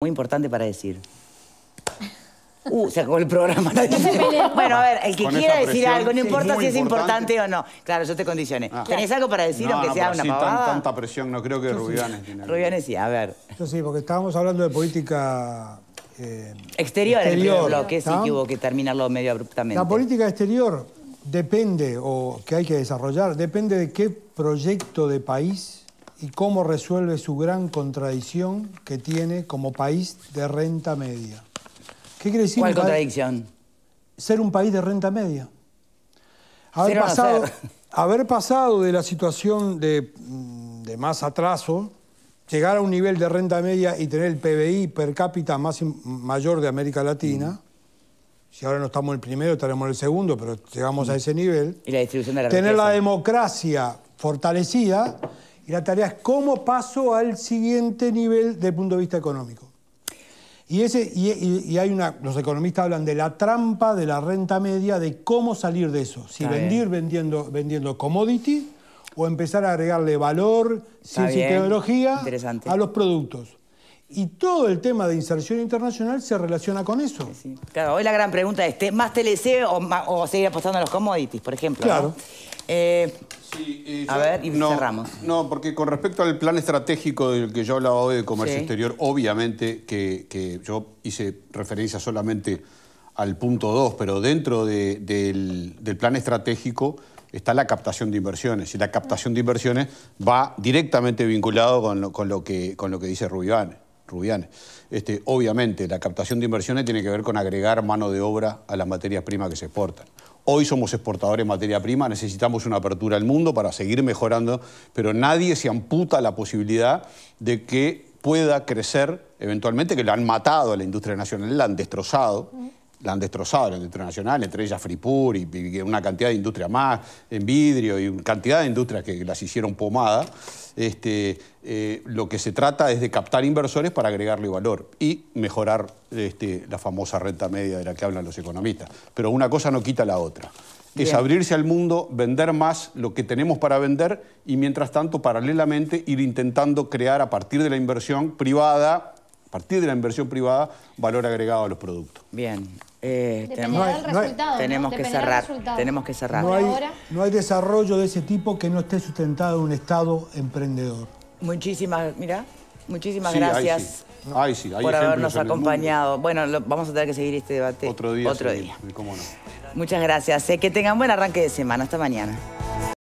muy importante para decir. Uh, se acabó el programa. bueno, a ver, el que quiera decir algo, no importa si es importante. o no. Claro, yo te condicioné. Ah. ¿Tenés algo para decir, aunque sea una sí, pavada? Tan, tanta presión, no creo que Rubián Rubianes sí. Rubianes sí, a ver. Yo sí, porque estábamos hablando de política... Eh, exterior, el primer bloque, sí que hubo que terminarlo medio abruptamente. La política exterior depende, o que hay que desarrollar, depende de qué proyecto de país y cómo resuelve su gran contradicción que tiene como país de renta media. ¿Qué quiere decir? ¿Cuál contradicción? Ser un país de renta media. Haber, pasado, de la situación mm, de, más atraso, llegar a un nivel de renta media y tener el PBI per cápita más, mayor de América Latina. Mm. Si ahora no estamos el primero, estaremos en el segundo, pero llegamos a mm. ese nivel. Y la distribución de la Tener la democracia fortalecida y la tarea es cómo paso al siguiente nivel desde el punto de vista económico. Y, ese, y, hay una, los economistas hablan de la trampa de la renta media, de cómo salir de eso. Si vendiendo, vendiendo commodity o empezar a agregarle valor, ciencia y tecnología a los productos. Y todo el tema de inserción internacional se relaciona con eso. Claro, hoy la gran pregunta es, ¿más TLC o, o seguir apostando a los commodities, por ejemplo? Claro. Eh, sí, eh, a ver, y cerramos. No, porque con respecto al plan estratégico del que yo hablaba hoy de comercio exterior, obviamente que, yo hice referencia solamente al punto 2, pero dentro del, plan estratégico está la captación de inversiones. Y la captación de inversiones va directamente vinculado con lo, que, con lo que dice Rubianes, Este, obviamente, la captación de inversiones tiene que ver con agregar mano de obra a las materias primas que se exportan. Hoy somos exportadores de materia prima, necesitamos una apertura al mundo para seguir mejorando, pero nadie se amputa la posibilidad de que pueda crecer eventualmente, que lo han matado a la industria nacional, la han destrozado la han destrozado a la industria nacional, entre ellas Fripur y, una cantidad de industria más, en vidrio y cantidad de industrias que las hicieron pomada. Este, eh, lo que se trata es de captar inversores para agregarle valor y mejorar este, la famosa renta media de la que hablan los economistas. Pero una cosa no quita la otra. Es abrirse al mundo, vender más lo que tenemos para vender y mientras tanto, paralelamente, ir intentando crear a partir de la inversión privada, a partir de la inversión privada, valor agregado a los productos. Bien tenemos, que cerrar, tenemos que cerrar. No hay, desarrollo de ese tipo que no esté sustentado en un Estado emprendedor. Muchísimas, mira, muchísimas gracias por habernos acompañado. Bueno, vamos a tener que seguir este debate otro día. Muchas gracias. Eh, que tengan buen arranque de semana. Hasta mañana.